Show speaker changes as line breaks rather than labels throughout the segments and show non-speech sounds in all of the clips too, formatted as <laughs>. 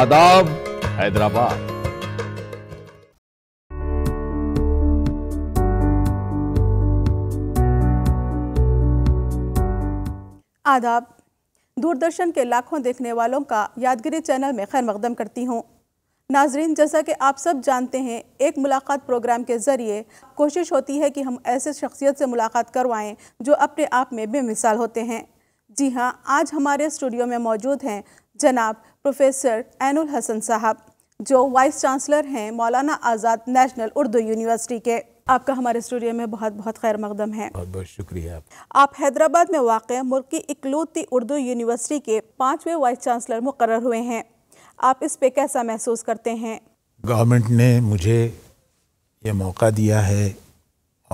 आदाब हैदराबाद
आदाब दूरदर्शन के लाखों देखने वालों का यादगिरी चैनल में खैर मकदम करती हूँ नाजरीन जैसा कि आप सब जानते हैं एक मुलाकात प्रोग्राम के ज़रिए कोशिश होती है कि हम ऐसे शख्सियत से मुलाकात करवाएं जो अपने आप में बेमिसाल होते हैं जी हाँ आज हमारे स्टूडियो में मौजूद हैं जनाब प्रोफेसर एनुल हसन साहब जो वाइस चांसलर हैं मौलाना आज़ाद नेशनल उर्दू यूनिवर्सिटी के आपका हमारे स्टूडियो में बहुत बहुत खैर मकदम है बहुत बहुत शुक्रिया आप, आप हैदराबाद में वाक़ मुल्क की इकलौती उर्दू यूनिवर्सिटी के पाँचवें वाइस चांसलर मुकर हुए हैं आप इस पर कैसा महसूस करते हैं
गवर्नमेंट ने मुझे ये मौका दिया है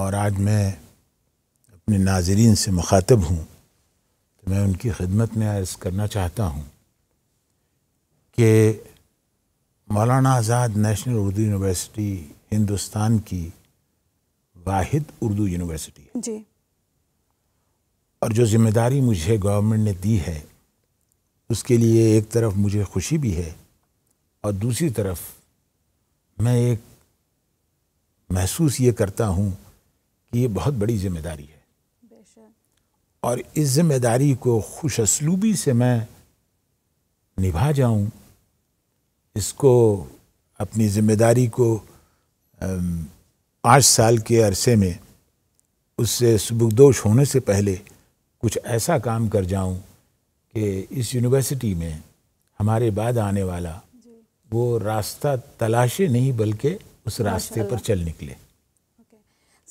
और आज मैं अपने नाजरीन से मुखातब हूँ तो मैं उनकी खिदमत में अर्ज़ करना चाहता हूँ कि मौलाना आज़ाद नेशनल उर्दू यूनिवर्सिटी हिंदुस्तान की वाहिद उर्दू यूनिवर्सिटी है जी और जो ज़िम्मेदारी मुझे गवर्नमेंट ने दी है उसके लिए एक तरफ मुझे खुशी भी है और दूसरी तरफ मैं एक महसूस ये करता हूँ कि ये बहुत बड़ी जिम्मेदारी है और इस जिम्मेदारी को खुश असलूबी से मैं निभा जाऊँ इसको अपनी ज़िम्मेदारी को पाँच साल के अरसे में उससे सुबुकदोश होने से पहले कुछ ऐसा काम कर जाऊं कि इस यूनिवर्सिटी में हमारे बाद आने वाला वो रास्ता तलाशे नहीं बल्कि उस रास्ते पर चल निकले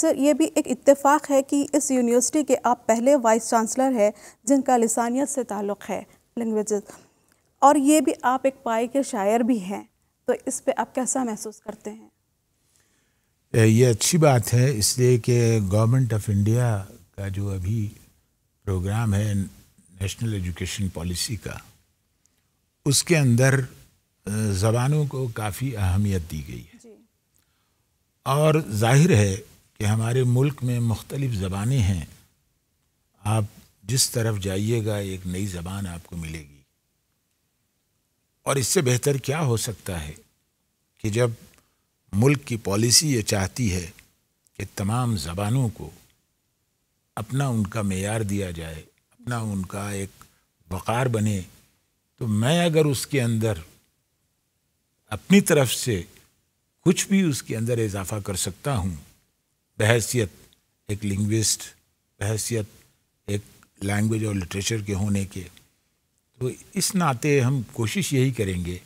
सर ये भी एक इत्तेफाक है कि इस यूनिवर्सिटी के आप पहले वाइस चांसलर हैं जिनका लसानियत से ताल्लुक़ है लैंग्वेजेस और ये भी आप एक पाए के शायर भी हैं तो इस पे आप कैसा महसूस करते हैं
ये अच्छी बात है इसलिए कि गवर्नमेंट ऑफ इंडिया का जो अभी प्रोग्राम है नेशनल एजुकेशन पॉलिसी का उसके अंदर ज़बानों को काफ़ी अहमियत दी गई है और जाहिर है कि हमारे मुल्क में मुख्तलिफ़ ज़बानें हैं आप जिस तरफ जाइएगा एक नई ज़बान आपको मिलेगी और इससे बेहतर क्या हो सकता है कि जब मुल्क की पॉलिसी ये चाहती है कि तमाम ज़बानों को अपना उनका मैार दिया जाए अपना उनका एक वक़ार बने तो मैं अगर उसके अंदर अपनी तरफ से कुछ भी उसके अंदर इजाफा कर सकता हूँ बहसीत एक लिंग्विस्ट बहसीत एक लैंग्वेज और लिटरेचर के होने के तो इस नाते हम कोशिश यही करेंगे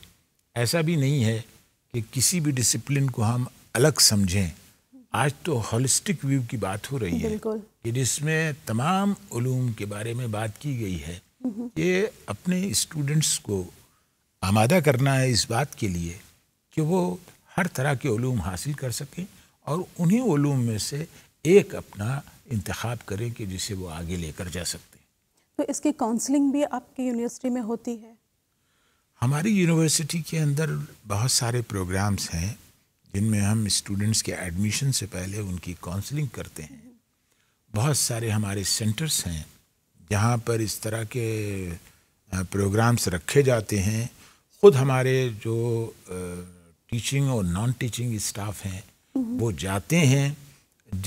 ऐसा भी नहीं है कि किसी भी डिसिप्लिन को हम अलग समझें आज तो हॉलिस्टिक व्यू की बात हो रही है कि जिसमें तमाम ूम के बारे में बात की गई है ये अपने स्टूडेंट्स को आमादा करना है इस बात के लिए कि वो हर तरह के ूम हासिल कर सकें और उन्हीं ूम में से एक अपना इंतखब करें कि जिसे वो आगे लेकर जा सकें
तो इसकी काउंसलिंग भी आपकी यूनिवर्सिटी में होती है
हमारी यूनिवर्सिटी के अंदर बहुत सारे प्रोग्राम्स हैं जिनमें हम स्टूडेंट्स के एडमिशन से पहले उनकी काउंसलिंग करते हैं बहुत सारे हमारे सेंटर्स हैं जहाँ पर इस तरह के प्रोग्राम्स रखे जाते हैं खुद हमारे जो टीचिंग और नॉन टीचिंग स्टाफ हैं हम्म। वो जाते हैं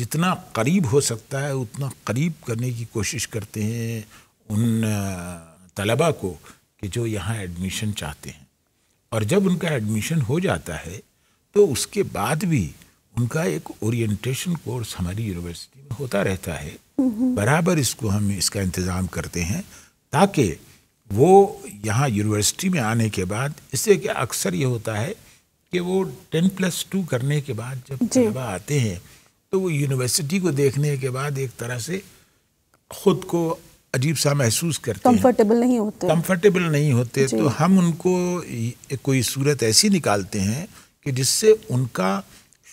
जितना करीब हो सकता है उतना करीब करने की कोशिश करते हैं उन तलबा को कि जो यहाँ एडमिशन चाहते हैं और जब उनका एडमिशन हो जाता है तो उसके बाद भी उनका एक ओरिएंटेशन कोर्स हमारी यूनिवर्सिटी में होता रहता है बराबर इसको हम इसका इंतज़ाम करते हैं ताकि वो यहाँ यूनिवर्सिटी में आने के बाद इससे कि अक्सर ये होता है कि वो टेन प्लस टू करने के बाद जब तलबा आते हैं तो वो यूनिवर्सिटी को देखने के बाद एक तरह से ख़ुद को अजीब सा महसूस करते
कंफर्टेबल नहीं होते
कंफर्टेबल नहीं होते तो हम उनको कोई सूरत ऐसी निकालते हैं कि जिससे उनका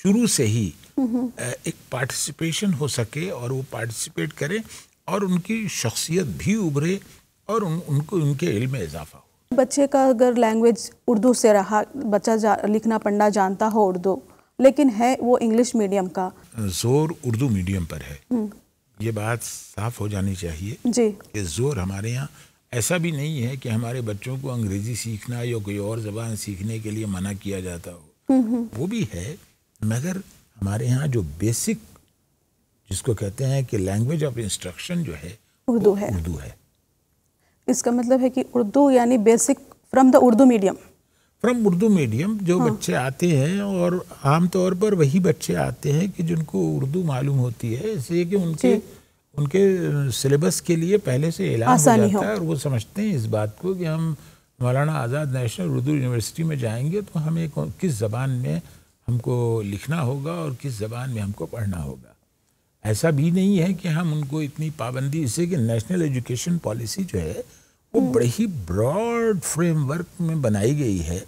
शुरू से ही एक पार्टिसिपेशन हो सके और वो पार्टिसिपेट करें और उनकी शख्सियत भी उभरे और उन, उनको उनके इल्म में इजाफा
हो बच्चे का अगर लैंग्वेज उर्दू से रहा बच्चा लिखना पढ़ना जानता हो उर्दू लेकिन है वो इंग्लिश मीडियम का
जोर उर्दू मीडियम पर है हम्म। ये बात साफ हो जानी चाहिए जी कि जोर हमारे यहाँ ऐसा भी नहीं है कि हमारे बच्चों को अंग्रेजी सीखना या कोई और जबान सीखने के लिए मना किया जाता हो वो भी है मगर हमारे यहाँ जो बेसिक जिसको कहते हैं कि लैंग्वेज ऑफ इंस्ट्रक्शन जो है उर्दू है उर्दू है
इसका मतलब है कि उर्दू यानी basic from the Urdu medium
from Urdu medium जो हाँ। बच्चे आते हैं और आमतौर पर वही बच्चे आते हैं कि जिनको उर्दू मालूम होती है इसलिए कि उनके उनके सिलेबस के लिए पहले से ऐलान हो जाता है और वो समझते हैं इस बात को कि हम मौलाना आज़ाद नेशनल उर्दू यूनिवर्सिटी में जाएंगे तो हमें किस ज़बान में हमको लिखना होगा और किस ज़बान में हमको पढ़ना होगा ऐसा भी नहीं है कि हम उनको इतनी पाबंदी इससे कि नेशनल एजुकेशन पॉलिसी जो है वो हम्म। बड़े ही ब्रॉड फ्रेमवर्क में बनाई गई है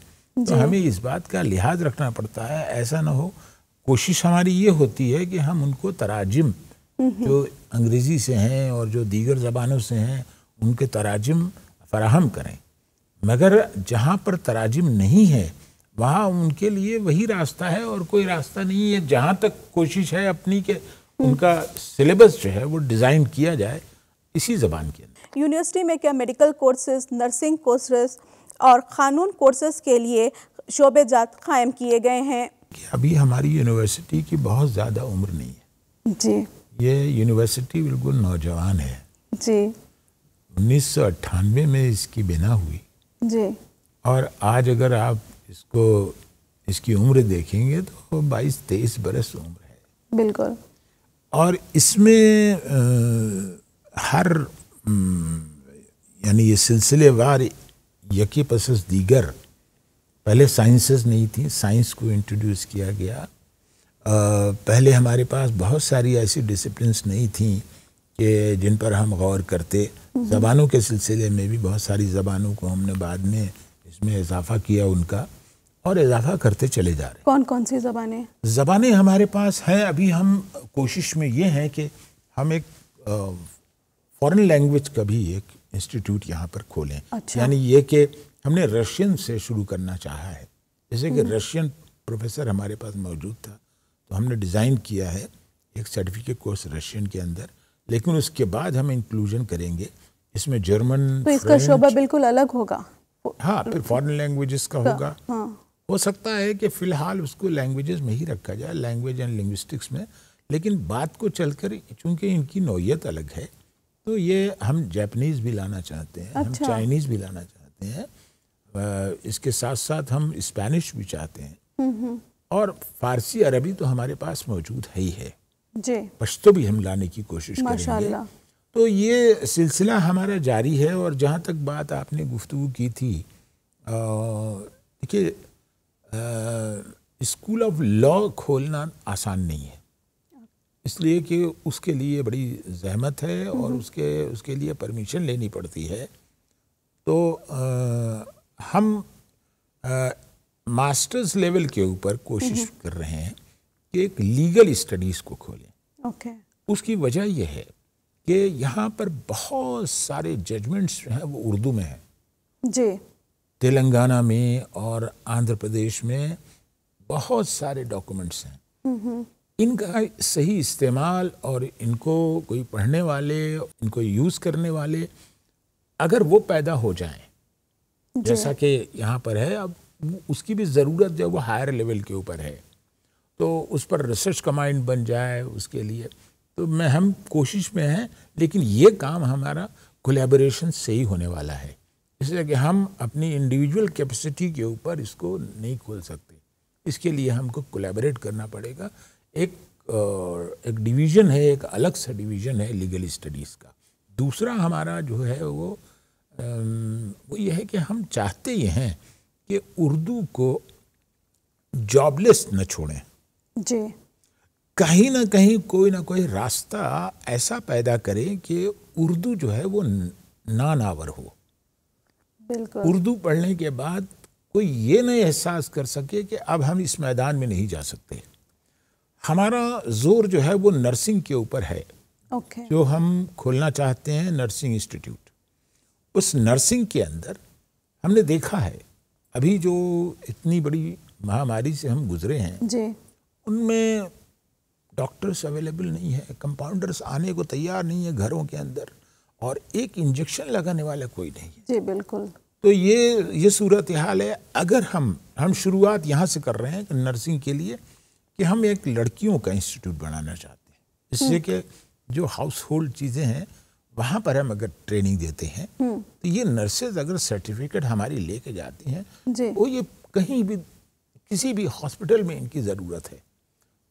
तो हमें इस बात का लिहाज रखना पड़ता है ऐसा ना हो कोशिश हमारी ये होती है कि हम उनको तराजिम जो अंग्रेज़ी से हैं और जो दीगर ज़बानों से हैं उनके तराजिम फराहम करें मगर जहाँ पर तराजिम नहीं है वहाँ उनके लिए वही रास्ता है और कोई रास्ता नहीं है जहाँ तक कोशिश है अपनी के हम्म। उनका सिलेबस जो है वो डिज़ाइन किया जाए इसी ज़बान के
यूनिवर्सिटी में क्या मेडिकल कोर्सेज नर्सिंग कोर्सेज और क़ानून कोर्सेज के लिए शोबे जात कायम किए गए हैं
अभी हमारी यूनिवर्सिटी की बहुत ज़्यादा उम्र नहीं
है जी
ये यूनिवर्सिटी बिल्कुल नौजवान है जी उन्नीस में इसकी बिना हुई जी और आज अगर आप इसको इसकी उम्र देखेंगे तो 22 तेईस बरस उम्र है बिल्कुल और इसमें आ, हर हम्म, यानी ये सिलसिलेवार यकी पसस दीगर पहले साइंसेस नहीं थी साइंस को इंट्रोड्यूस किया गया पहले हमारे पास बहुत सारी ऐसी डिसिप्लिनस नहीं थी कि जिन पर हम गौर करते हम्म। ज़बानों के सिलसिले में भी बहुत सारी ज़बानों को हमने बाद में इसमें इजाफा किया उनका और इजाफा करते चले जा रहे
कौन कौन सी ज़बानें
ज़बानें हमारे पास हैं अभी हम कोशिश में ये हैं कि हम एक फॉरेन लैंग्वेज का भी एक इंस्टीट्यूट यहाँ पर खोलें अच्छा। यानी ये कि हमने रशियन से शुरू करना चाहा है जैसे कि हम्म। रशियन प्रोफेसर हमारे पास मौजूद था तो हमने डिज़ाइन किया है एक सर्टिफिकेट कोर्स रशियन के अंदर लेकिन उसके बाद हम इंक्लूजन करेंगे इसमें जर्मन तो इसका शोभा
बिल्कुल अलग होगा
हाँ फिर फॉरेन लैंग्वेजेस का तो होगा हाँ। हो सकता है कि फिलहाल उसको लैंग्वेजेस में ही रखा जाए लैंग्वेज एंड लिंग्विस्टिक्स में लेकिन बात को चलकर चूंकि इनकी नौीयत अलग है तो ये हम जैपनीज भी लाना चाहते हैं अच्छा। हम चाइनीज भी लाना चाहते हैं इसके साथ साथ हम स्पेनिश भी चाहते हैं हम्म, हम्म। और फारसी अरबी तो हमारे पास मौजूद है ही
है
पश्तो भी हम लाने की कोशिश करेंगे तो ये सिलसिला हमारा जारी है और जहाँ तक बात आपने गुफ्तु की थी देखिए स्कूल ऑफ लॉ खोलना आसान नहीं है इसलिए कि उसके लिए बड़ी जहमत है और उसके उसके लिए परमिशन लेनी पड़ती है तो आ, हम आ, मास्टर्स लेवल के ऊपर कोशिश कर रहे हैं कि एक लीगल स्टडीज़ को खोलें ओके उसकी वजह यह है कि यहाँ पर बहुत सारे जजमेंट्स जो हैं वो उर्दू में हैं जी तेलंगाना में और आंध्र प्रदेश में बहुत सारे डॉक्यूमेंट्स हैं इनका सही इस्तेमाल और इनको कोई पढ़ने वाले इनको यूज़ करने वाले अगर वो पैदा हो जाएं जैसा कि यहाँ पर है अब उसकी भी ज़रूरत जो है वो हायर लेवल के ऊपर है तो उस पर रिसर्च कमांड बन जाए उसके लिए तो मैं हम कोशिश में हैं लेकिन ये काम हमारा कोलेबोरेशन से ही होने वाला है इसलिए कि हम अपनी इंडिविजुअल कैपेसिटी के ऊपर इसको नहीं खोल सकते इसके लिए हमको कोलेबरेट करना पड़ेगा एक एक डिवीज़न है एक अलग सा डिवीज़न है लीगल स्टडीज़ का दूसरा हमारा जो है वो वो ये है कि हम चाहते ये हैं कि उर्दू को जॉबलेस न छोड़ें जी कहीं ना कहीं कोई ना कोई रास्ता ऐसा पैदा करें कि उर्दू जो है वो नानावर हो
बिल्कुल उर्दू
पढ़ने के बाद कोई ये नहीं एहसास कर सके कि अब हम इस मैदान में नहीं जा सकते हमारा जोर जो है वो नर्सिंग के ऊपर है okay. जो हम खोलना चाहते हैं नर्सिंग इंस्टीट्यूट उस नर्सिंग के अंदर हमने देखा है अभी जो इतनी बड़ी महामारी से हम गुजरे हैं जी उनमें डॉक्टर्स अवेलेबल नहीं है कंपाउंडर्स आने को तैयार नहीं है घरों के अंदर और एक इंजेक्शन लगाने वाला कोई नहीं है जी बिल्कुल तो ये ये सूरत हाल है अगर हम हम शुरुआत यहाँ से कर रहे हैं नर्सिंग के लिए कि हम एक लड़कियों का इंस्टीट्यूट बनाना चाहते
हैं इससे हम्म।
कि जो हाउस होल्ड चीज़ें हैं वहाँ पर हम अगर ट्रेनिंग देते हैं हम्म। तो ये नर्सेज अगर सर्टिफिकेट हमारी लेके जाती हैं वो ये कहीं भी किसी भी हॉस्पिटल में इनकी ज़रूरत है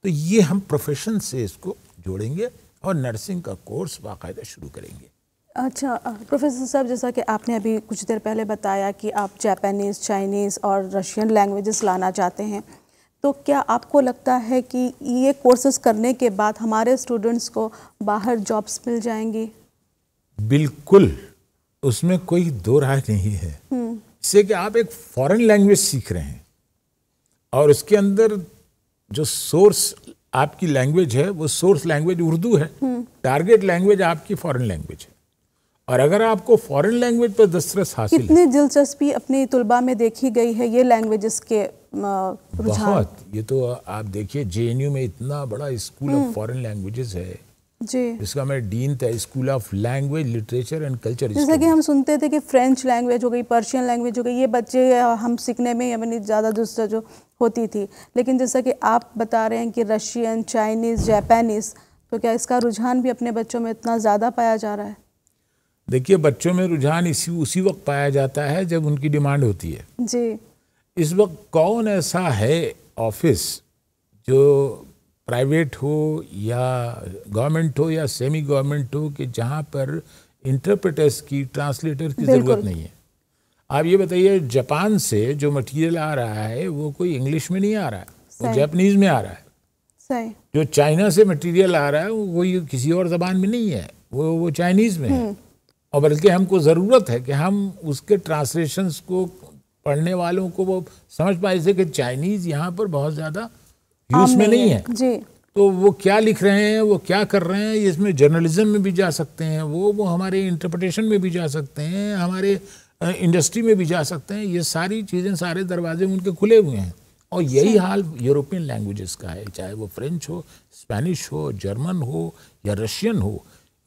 तो ये हम प्रोफेशन से इसको जोड़ेंगे और नर्सिंग का कोर्स बाकायदा शुरू करेंगे
अच्छा प्रोफेसर साहब जैसा कि आपने अभी कुछ देर पहले बताया कि आप जापानीज़ चाइनीज़ और रशियन लैंग्वेजेस लाना चाहते हैं तो क्या आपको लगता है कि ये कोर्सेज करने के बाद हमारे स्टूडेंट्स को बाहर जॉब्स मिल जाएंगी
बिल्कुल उसमें कोई दो राय नहीं है इससे हम्म। कि आप एक फॉरेन लैंग्वेज सीख रहे हैं और उसके अंदर जो सोर्स आपकी लैंग्वेज है वो सोर्स लैंग्वेज उर्दू है टारगेट हम्म। लैंग्वेज आपकी फॉरेन लैंग्वेज है और अगर आपको फॉरेन लैंग्वेज पर दस्तरस हासिल कितनी
दिलचस्पी अपने तलबा में देखी गई है ये लैंग्वेजेस के बहुत
ये तो आप देखिए जे में इतना बड़ा स्कूल ऑफ फॉरेन लैंग्वेजेस है जी जिसका मैं डीन था school of language literature and culture जैसे कि
हम सुनते थे कि फ्रेंच लैंग्वेज हो गई पर्शियन लैंग्वेज हो गई ये बच्चे हम सीखने में यानी ज़्यादा दूसरा जो होती थी लेकिन जैसा कि आप बता रहे हैं कि रशियन चाइनीज़ जापानीज़ तो क्या इसका रुझान भी अपने बच्चों में इतना ज़्यादा पाया जा रहा है
देखिए बच्चों में रुझान इसी उसी वक्त पाया जाता है जब उनकी डिमांड होती है जी इस वक्त कौन ऐसा है ऑफिस जो प्राइवेट हो या गवर्नमेंट हो या सेमी गवर्नमेंट हो कि जहाँ पर इंटरप्रेटर्स की ट्रांसलेटर की ज़रूरत नहीं है आप ये बताइए जापान से जो मटेरियल आ रहा है वो कोई इंग्लिश में नहीं आ रहा है वो जापनीज में आ रहा है जो चाइना से मटेरियल आ रहा है वो कोई किसी और जबान में नहीं है वो वो चाइनीज़ में है हम्म। और बल्कि हमको ज़रूरत है कि हम उसके ट्रांसलेशंस को पढ़ने वालों को वो समझ पाए जैसे कि चाइनीज़ यहाँ पर बहुत ज़्यादा यूज में नहीं है जी तो वो क्या लिख रहे हैं वो क्या कर रहे हैं इसमें जर्नलिज्म में भी जा सकते हैं वो वो हमारे इंटरप्रटेशन में भी जा सकते हैं हमारे इंडस्ट्री में भी जा सकते हैं ये सारी चीज़ें सारे दरवाजे उनके खुले हुए हैं और यही हाल यूरोपियन लैंग्वेजेस का है चाहे वो फ्रेंच हो स्पेनिश हो जर्मन हो या रशियन हो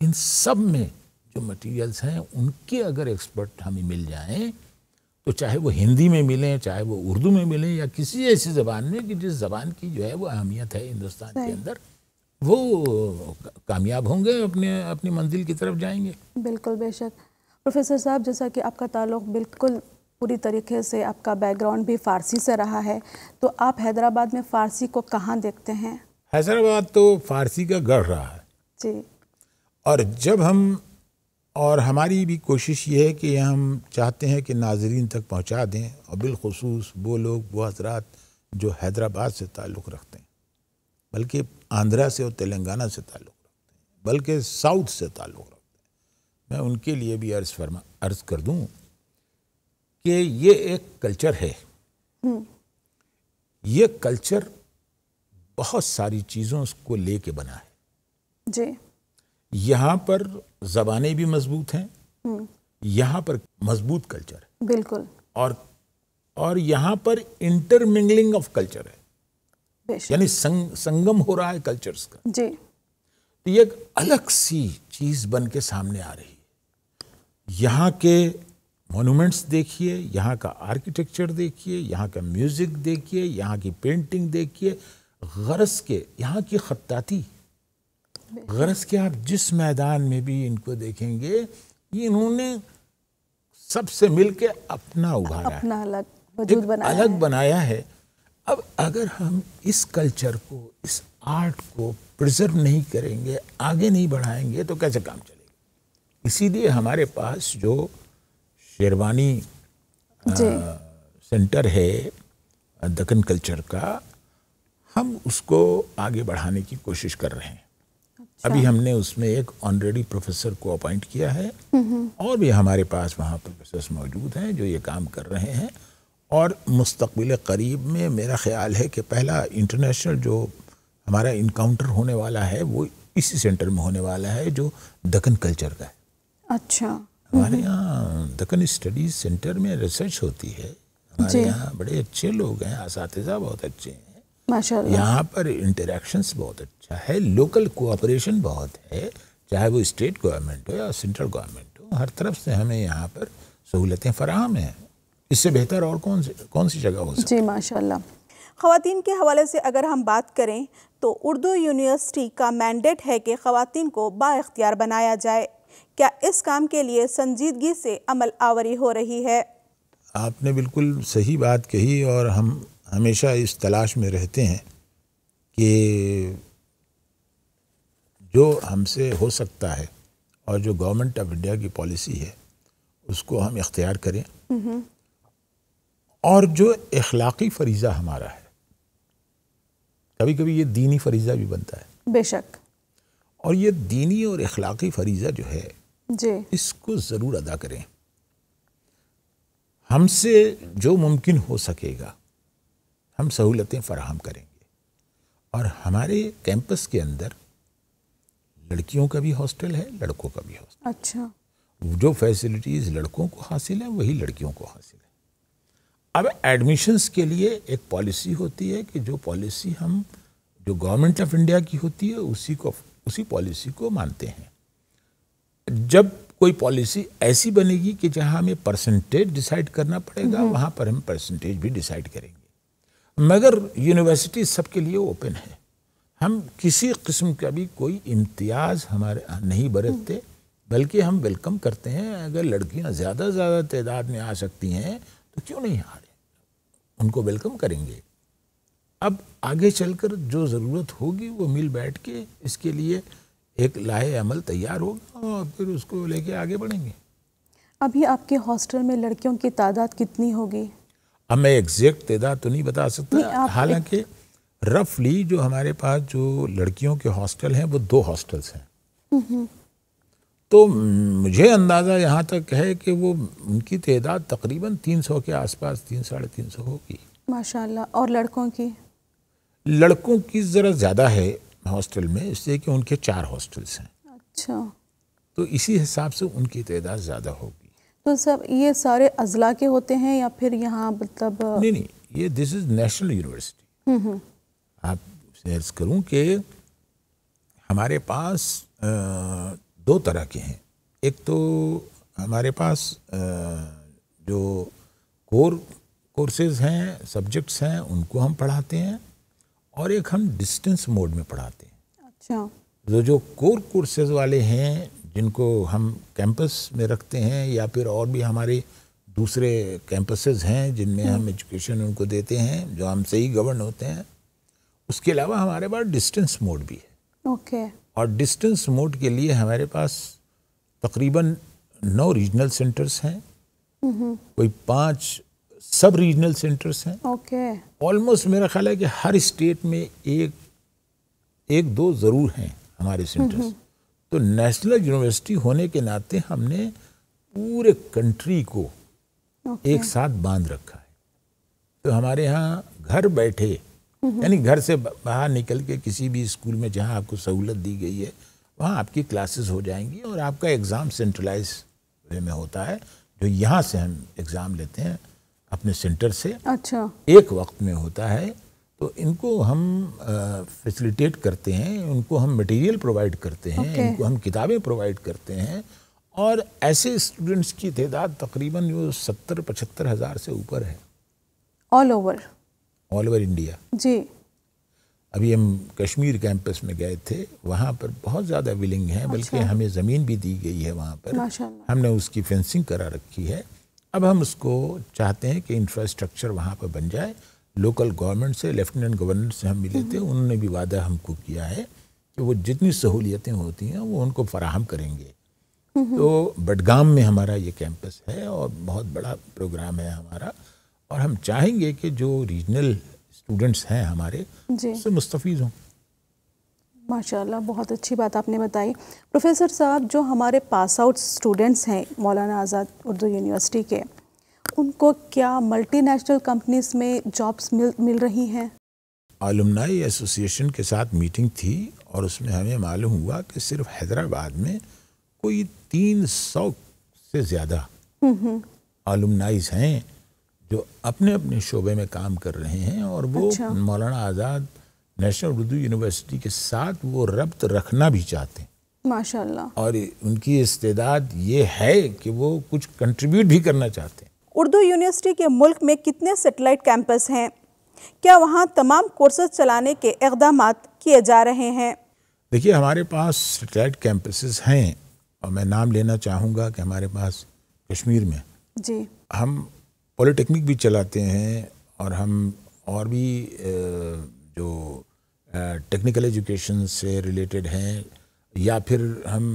इन सब में जो मटेरियल्स हैं उनके अगर एक्सपर्ट हमें मिल जाएं तो चाहे वो हिंदी में मिलें चाहे वो उर्दू में मिलें या किसी ऐसी ज़बान में कि जिस ज़बान की जो है वो अहमियत है हिंदुस्तान के अंदर वो कामयाब होंगे अपने अपनी मंजिल की तरफ जाएंगे
बिल्कुल बेशक प्रोफेसर साहब जैसा कि आपका ताल्लुक बिल्कुल पूरी तरीके से आपका बैकग्राउंड भी फ़ारसी से रहा है तो आप हैदराबाद में फ़ारसी को कहाँ देखते हैं
हैदराबाद तो फ़ारसी का गढ़ रहा है जी और जब हम और हमारी भी कोशिश ये है कि हम चाहते हैं कि नाजरीन तक पहुँचा दें और बिलखसूस वो लोग वो हजरात जो हैदराबाद से ताल्लुक़ रखते हैं बल्कि आंध्रा से और तेलंगाना से ताल्लुक़ रखते हैं बल्कि साउथ से ताल्लुक़ रखते हैं मैं उनके लिए भी अर्ज़ फरमा अर्ज़ कर दूँ कि ये एक कल्चर है हम्म। ये कल्चर बहुत सारी चीज़ों को ले कर बना है जी यहाँ पर जबाने भी मजबूत हैं हम्म। यहाँ पर मजबूत कल्चर है बिल्कुल और और यहाँ पर इंटरमिंगलिंग ऑफ कल्चर
है
यानी संग, संगम हो रहा है कल्चर्स का जी तो ये एक अलग सी चीज बन के सामने आ रही है यहाँ के मोनूमेंट्स देखिए यहाँ का आर्किटेक्चर देखिए यहाँ का म्यूज़िक देखिए यहाँ की पेंटिंग देखिए गरस के यहाँ की खत्ताती गरज के आप जिस मैदान में भी इनको देखेंगे ये इन्होंने सबसे मिलके अपना उभारा
अपना अलग वजूद बनाया अलग है।
बनाया है अब अगर हम इस कल्चर को इस आर्ट को प्रिजर्व नहीं करेंगे आगे नहीं बढ़ाएंगे तो कैसे काम चलेगा इसीलिए हमारे पास जो शेरवानी आ, सेंटर है दक्कन कल्चर का हम उसको आगे बढ़ाने की कोशिश कर रहे हैं अभी हमने उसमें एक ऑनरेडी प्रोफेसर को अपॉइंट किया है और भी हमारे पास वहाँ प्रोफेसर मौजूद हैं जो ये काम कर रहे हैं और मुस्तबिल करीब में मेरा ख्याल है कि पहला इंटरनेशनल जो हमारा इनकाउंटर होने वाला है वो इसी सेंटर में होने वाला है जो दक्कन कल्चर का है
अच्छा हमारे यहाँ
दक्कन स्टडीज सेंटर में रिसर्च होती है हमारे यहाँ बड़े अच्छे लोग हैं इस बहुत अच्छे हैं
यहाँ
पर इंटरेक्शंस बहुत अच्छा है लोकल कोऑपरेशन बहुत है चाहे वो स्टेट गवर्नमेंट हो या सेंट्रल गवर्नमेंट हो हर तरफ से हमें यहाँ पर सहूलतें फराहम हैं इससे बेहतर और कौन सी कौन सी जगह हो
सकती जी माशाल्लाह ख़वान के हवाले से अगर हम बात करें तो उर्दू यूनिवर्सिटी का मैंडेट है कि ख़वान को बाख्तियार बनाया जाए क्या इस काम के लिए संजीदगी से अमल आवरी हो रही है
आपने बिल्कुल सही बात कही और हम हमेशा इस तलाश में रहते हैं कि जो हमसे हो सकता है और जो गवर्नमेंट ऑफ इंडिया की पॉलिसी है उसको हम इख्तियार करें और जो इखलाकी फरीज़ा हमारा है कभी कभी ये दीनी फरीज़ा भी बनता
है बेशक
और ये दीनी और इखलाकी फरीज़ा जो है जी इसको ज़रूर अदा करें हमसे जो मुमकिन हो सकेगा हम सहूलतें फ़राहम करेंगे और हमारे कैंपस के अंदर लड़कियों का भी हॉस्टल है लड़कों का भी हॉस्टल अच्छा जो फैसिलिटीज़ लड़कों को हासिल है वही लड़कियों को हासिल है अब एडमिशन्स के लिए एक पॉलिसी होती है कि जो पॉलिसी हम जो गवर्नमेंट ऑफ इंडिया की होती है उसी को उसी पॉलिसी को मानते हैं जब कोई पॉलिसी ऐसी बनेगी कि जहां हमें परसेंटेज डिसाइड करना पड़ेगा हम्म। वहां पर हम परसेंटेज भी डिसाइड करेंगे मगर यूनिवर्सिटी सबके लिए ओपन है हम किसी किस्म का भी कोई इम्तियाज़ हमारे नहीं बरतते बल्कि हम वेलकम करते हैं अगर लड़कियां ज़्यादा ज़्यादा तादाद में आ सकती हैं तो क्यों नहीं आ रहे उनको वेलकम करेंगे अब आगे चलकर जो ज़रूरत होगी वो मिल बैठ के इसके लिए एक लाहे अमल तैयार होगा और फिर उसको लेके आगे बढ़ेंगे
अभी आपके हॉस्टल में लड़कियों की तादाद कितनी होगी
अब मैं एग्जैक्ट तदाद तो नहीं बता सकता हालांकि रफली जो हमारे पास जो लड़कियों के हॉस्टल हैं वो दो हॉस्टल्स हैं तो मुझे अंदाज़ा यहाँ तक है कि वो उनकी तदाद तकरीबन तीन सौ के आसपास तीन साढ़े तीन सौ होगी
माशाल्लाह और लड़कों की
लड़कों की ज़रा ज़्यादा है हॉस्टल में इसलिए कि उनके चार हॉस्टल्स हैं अच्छा तो इसी हिसाब से उनकी तदाद ज़्यादा होगी
तो सब ये सारे अजला के होते हैं या फिर यहाँ मतलब नहीं नहीं
ये दिस इज़ नेशनल यूनिवर्सिटी आप करूँ कि हमारे पास आ, दो तरह के हैं एक तो हमारे पास आ, जो कोर कोर्सेज हैं सब्जेक्ट्स हैं उनको हम पढ़ाते हैं और एक हम डिस्टेंस मोड में पढ़ाते हैं अच्छा तो जो जो कोर कोर्सेज वाले हैं जिनको हम कैंपस में रखते हैं या फिर और भी हमारे दूसरे कैंपसेस हैं जिनमें हम एजुकेशन उनको देते हैं जो हमसे ही गवर्न होते हैं उसके अलावा हमारे पास डिस्टेंस मोड भी
है ओके okay.
और डिस्टेंस मोड के लिए हमारे पास तकरीबन नौ रीजनल सेंटर्स हैं
mm-hmm.
कोई पांच सब रीजनल सेंटर्स हैं ओके okay. ऑलमोस्ट मेरा ख्याल है कि हर स्टेट में एक एक दो ज़रूर हैं हमारे सेंटर्स तो नेशनल यूनिवर्सिटी होने के नाते हमने पूरे कंट्री को okay. एक साथ बांध रखा है तो हमारे यहाँ घर बैठे हम्म। यानी घर से बाहर निकल के किसी भी स्कूल में जहाँ आपको सहूलत दी गई है वहाँ आपकी क्लासेस हो जाएंगी और आपका एग्ज़ाम सेंट्रलाइज वे में होता है जो यहाँ से हम एग्ज़ाम लेते हैं अपने सेंटर से अच्छा एक वक्त में होता है तो इनको हम फैसिलिटेट करते हैं उनको हम मटेरियल प्रोवाइड करते हैं okay. इनको हम किताबें प्रोवाइड करते हैं और ऐसे स्टूडेंट्स की तदाद तकरीबन जो सत्तर पचहत्तर हज़ार से ऊपर है all over all over India जी अभी हम कश्मीर कैंपस में गए थे वहाँ पर बहुत ज़्यादा विलिंग अच्छा। बल्कि हमें ज़मीन भी दी गई है वहाँ पर हमने उसकी फेंसिंग करा रखी है अब हम उसको चाहते हैं कि इंफ्रास्ट्रक्चर वहाँ पर बन जाए लोकल गवर्नमेंट से लेफ्टिनेंट गवर्नर से हम मिले थे उन्होंने भी वादा हमको किया है कि वो जितनी सहूलियतें होती हैं वो उनको फराहम करेंगे तो बडगाम में हमारा ये कैंपस है और बहुत बड़ा प्रोग्राम है हमारा और हम चाहेंगे कि जो रीजनल स्टूडेंट्स हैं हमारे
उससे मुस्तफ़ हों माशाला बहुत अच्छी बात आपने बताई प्रोफेसर साहब जो हमारे पास आउट स्टूडेंट्स हैं मौलाना आज़ाद उर्दू यूनिवर्सिटी के उनको क्या मल्टीनेशनल कंपनीज में जॉब्स मिल मिल रही हैं
आलमनाई एसोसिएशन के साथ मीटिंग थी और उसमें हमें मालूम हुआ कि सिर्फ हैदराबाद में कोई तीन सौ से ज़्यादा आलमनाइज हम्म, हम्म। हैं जो अपने अपने शोबे में काम कर रहे हैं और वो अच्छा। मौलाना आज़ाद नेशनल उर्दू यूनिवर्सिटी के साथ वो रब्त रखना भी चाहते हैं
माशाल्लाह
और उनकी इस्तेदाद ये है कि वो कुछ कंट्रीब्यूट भी करना चाहते हैं
उर्दू यूनिवर्सिटी के मुल्क में कितने सेटेलाइट कैंपस हैं क्या वहाँ तमाम कोर्सेज चलाने के इकदाम किए जा रहे हैं
देखिए हमारे पास सेटेलाइट कैंपस हैं और मैं नाम लेना चाहूँगा कि हमारे पास कश्मीर में जी हम पॉलिटेक्निक भी चलाते हैं और हम और भी जो टेक्निकल एजुकेशन से रिलेटेड हैं या फिर हम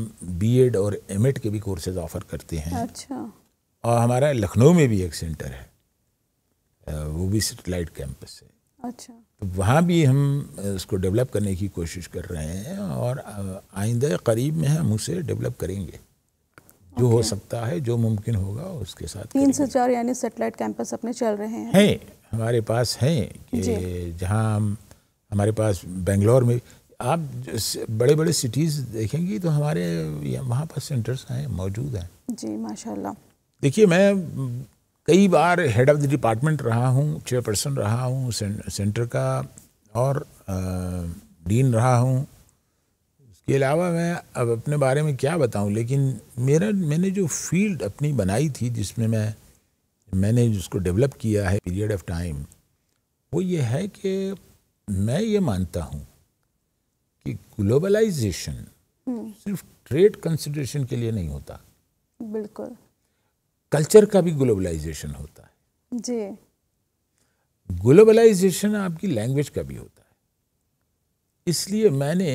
बीएड और एमएड के भी कोर्सेज ऑफ़र करते हैं अच्छा और हमारा लखनऊ में भी एक सेंटर है वो भी सेटेलाइट कैंपस है अच्छा तो वहाँ भी हम उसको डेवलप करने की कोशिश कर रहे हैं और आइंदा करीब में हम उसे डेवलप करेंगे जो हो सकता है जो मुमकिन होगा उसके साथ
तीन से चार यानी सेटेलाइट कैंपस अपने चल रहे हैं हैं
हमारे पास हैं कि जहाँ हम हमारे पास बेंगलोर में आप बड़े बड़े सिटीज़ देखेंगी तो हमारे वहाँ पर सेंटर्स हैं मौजूद हैं
जी माशाल्लाह
देखिए मैं कई बार हेड ऑफ द डिपार्टमेंट रहा हूँ चेयरपर्सन रहा हूँ सेंटर का और डीन रहा हूँ इसके अलावा मैं अब अपने बारे में क्या बताऊँ लेकिन मेरा मैंने जो फील्ड अपनी बनाई थी जिसमें मैं मैंने जिसको डेवलप किया है पीरियड ऑफ टाइम वो ये है कि मैं ये मानता हूँ कि ग्लोबलाइजेशन हम्म। सिर्फ ट्रेड कंसिड्रेशन के लिए नहीं होता बिल्कुल कल्चर का भी ग्लोबलाइजेशन होता
है जी
ग्लोबलाइजेशन आपकी लैंग्वेज का भी होता है इसलिए मैंने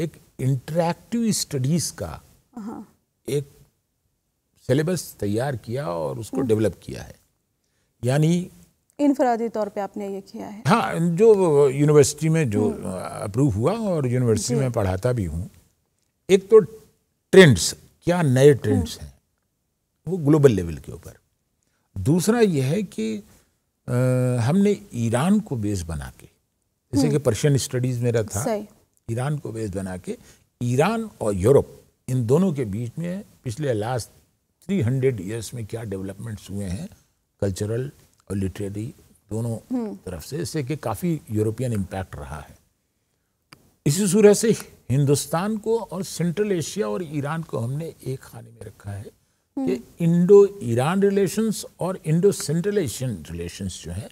एक इंटरेक्टिव स्टडीज का हाँ। एक सिलेबस तैयार किया और उसको डेवलप हम्म। किया है यानी
इनफरादी तौर पे आपने ये किया है
हाँ जो यूनिवर्सिटी में जो अप्रूव हम्म। हुआ और यूनिवर्सिटी में पढ़ाता भी हूँ एक तो ट्रेंड्स क्या नए ट्रेंड्स हम्म। हैं वो ग्लोबल लेवल के ऊपर दूसरा यह है कि आ, हमने ईरान को बेस बना के
जैसे हम्म। कि
पर्शियन स्टडीज़ मेरा था ईरान को बेस बना के ईरान और यूरोप इन दोनों के बीच में पिछले लास्ट थ्री हंड्रेड ईयर्स में क्या डेवलपमेंट्स हुए हैं कल्चरल और लिटरेरी दोनों हम्म। तरफ से इससे कि काफ़ी यूरोपियन इम्पैक्ट रहा है इसी सूरत से हिंदुस्तान को और सेंट्रल एशिया और ईरान को हमने एक खाने में रखा है कि इंडो ईरान रिलेशंस और इंडो सेंट्रल एशियन रिलेशंस जो हैं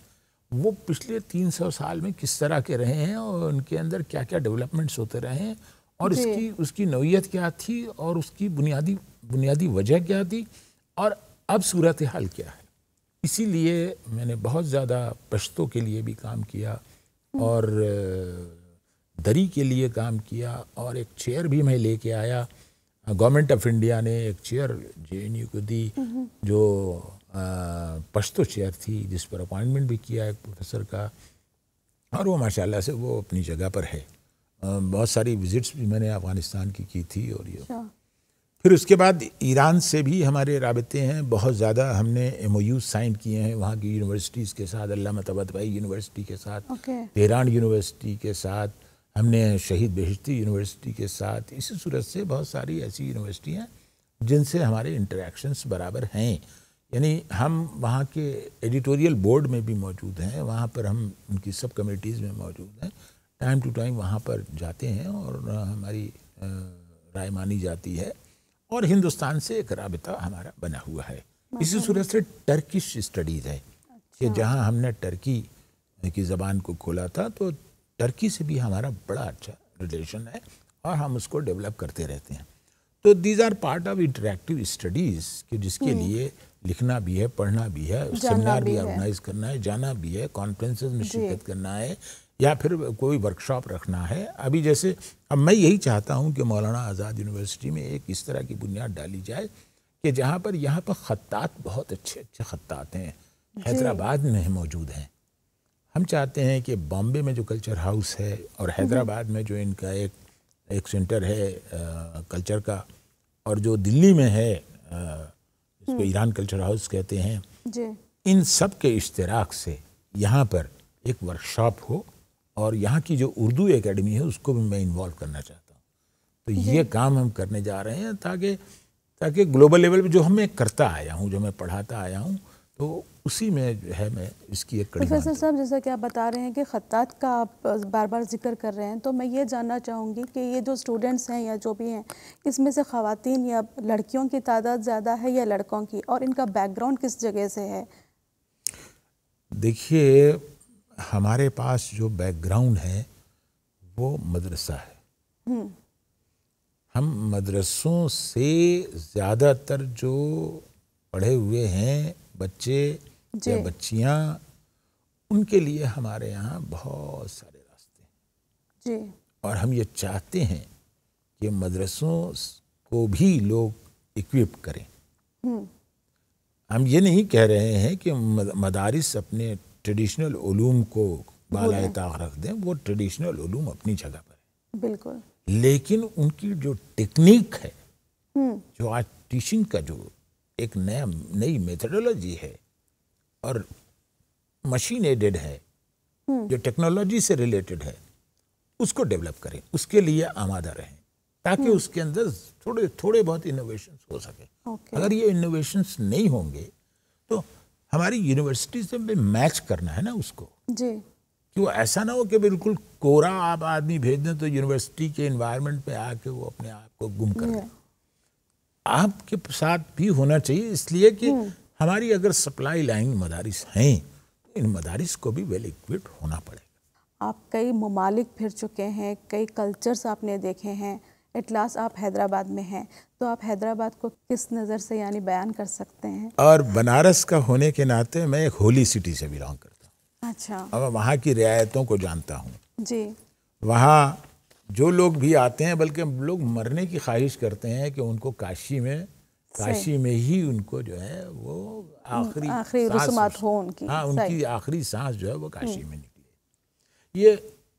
वो पिछले तीन सौ साल में किस तरह के रहे हैं और उनके अंदर क्या क्या डेवलपमेंट्स होते रहे हैं और इसकी उसकी नौीयत क्या थी और उसकी बुनियादी बुनियादी वजह क्या थी और अब सूरत हाल क्या है इसीलिए मैंने बहुत ज़्यादा पश्तों के लिए भी काम किया हम्म। और दरी के लिए काम किया और एक चेयर भी मैं लेके आया हाँ, गवर्नमेंट ऑफ इंडिया ने एक चेयर जे को दी जो पश्तो चेयर थी जिस पर अपॉइंटमेंट भी किया एक प्रोफेसर का और वो माशाल्लाह से वो अपनी जगह पर है बहुत सारी विजिट्स भी मैंने अफ़गानिस्तान की की थी और ये अच्छा। फिर उसके बाद ईरान से भी हमारे रबते हैं बहुत ज़्यादा हमने एम साइन किए हैं वहाँ की यूनिवर्सिटीज़ के साथ अल्लाह तबत यूनिवर्सिटी के साथ तेहरान यूनिवर्सिटी के साथ हमने शहीद बहिश्ती यूनिवर्सिटी के साथ इसी सूरत से बहुत सारी ऐसी यूनिवर्सिटियाँ जिनसे हमारे इंटरेक्शंस बराबर हैं यानी हम वहाँ के एडिटोरियल बोर्ड में भी मौजूद हैं वहाँ पर हम उनकी सब कमेटीज़ में मौजूद हैं टाइम टू टाइम वहाँ पर जाते हैं और हमारी राय मानी जाती है और हिंदुस्तान से एक रबता हमारा बना हुआ है इसी सूरत से टर्किश स्टडीज़ है कि अच्छा। जहाँ हमने टर्की की ज़बान को खोला था तो टर्की से भी हमारा बड़ा अच्छा रिलेशन है और हम उसको डेवलप करते रहते हैं तो these are part of interactive studies कि जिसके हम्म। लिए लिखना भी है पढ़ना भी है सेमिनार भी ऑर्गेनाइज करना है जाना भी है कॉन्फ्रेंस में शिरकत करना है या फिर कोई वर्कशॉप रखना है अभी जैसे अब मैं यही चाहता हूँ कि मौलाना आज़ाद यूनिवर्सिटी में एक इस तरह की बुनियाद डाली जाए कि जहाँ पर यहाँ पर ख़त्तात बहुत अच्छे अच्छे ख़त्तात हैं हैदराबाद में मौजूद हैं हम चाहते हैं कि बॉम्बे में जो कल्चर हाउस है और हम्म। हैदराबाद में जो इनका एक एक सेंटर है आ, कल्चर का और जो दिल्ली में है इसको हम्म। ईरान कल्चर हाउस कहते हैं जी। इन सब के इश्तराक से यहाँ पर एक वर्कशॉप हो और यहाँ की जो उर्दू एकेडमी है उसको भी मैं इन्वॉल्व करना चाहता हूँ तो ये काम हम करने जा रहे हैं ताकि ताकि ग्लोबल लेवल पर जो हमें करता आया हूँ जो मैं पढ़ाता आया हूँ तो उसी में जो है मैं इसकी एक कड़ी प्रोफेसर
साहब जैसा कि आप बता रहे हैं कि ख़त्तात का आप बार बार जिक्र कर रहे हैं तो मैं ये जानना चाहूँगी कि ये जो स्टूडेंट्स हैं या जो भी हैं इसमें से ख़ातन या लड़कियों की तादाद ज़्यादा है या लड़कों की और इनका बैकग्राउंड किस जगह से है
देखिए हमारे पास जो बैकग्राउंड है वो मदरसा है हम्म। हम मदरसों से ज़्यादातर जो पढ़े हुए हैं बच्चे या बच्चियां उनके लिए हमारे यहाँ बहुत सारे
रास्ते हैं जी
और हम ये चाहते हैं कि मदरसों को भी लोग इक्विप करें हम्म। हम ये नहीं कह रहे हैं कि मदारिस अपने ट्रेडिशनल ओलूम को बाला ताक रख दें वो ट्रेडिशनल ओलूम अपनी जगह पर है बिल्कुल लेकिन उनकी जो टेक्निक है हम्म। जो आज टीचिंग का जो एक नया नई मेथडोलॉजी है और मशीन एडेड है हम्म। जो टेक्नोलॉजी से रिलेटेड है उसको डेवलप करें उसके लिए आमादा रहें ताकि हम्म। उसके अंदर थोड़े थोड़े बहुत इनोवेशन हो सके okay. अगर ये इनोवेशन नहीं होंगे तो हमारी यूनिवर्सिटी से भी मैच करना है ना उसको जी कि वो ऐसा ना हो कि बिल्कुल कोरा आप आदमी भेज दें तो यूनिवर्सिटी के इन्वायरमेंट पे आके वो अपने आप को गुम कर दें आपके साथ भी होना चाहिए इसलिए कि हम्म। हमारी अगर सप्लाई लाइन मदारिस हैं तो इन मदारिस को भी वेल इक्विप्ड होना पड़ेगा
आप कई ममालिक फिर चुके हैं कई कल्चर्स आपने देखे हैं एट लास्ट आप हैदराबाद में हैं तो आप हैदराबाद को किस नज़र से यानी बयान कर सकते हैं
और बनारस का होने के नाते मैं एक होली सिटी से बिलोंग करता हूँ अच्छा और वहाँ की रियायतों को जानता हूँ जी वहाँ जो लोग भी आते हैं बल्कि लोग मरने की ख्वाहिश करते हैं कि उनको काशी में काशी में ही उनको जो है वो आखिरी हो उनकी हाँ उनकी आखिरी सांस जो है वो काशी हम्म। में निकले ये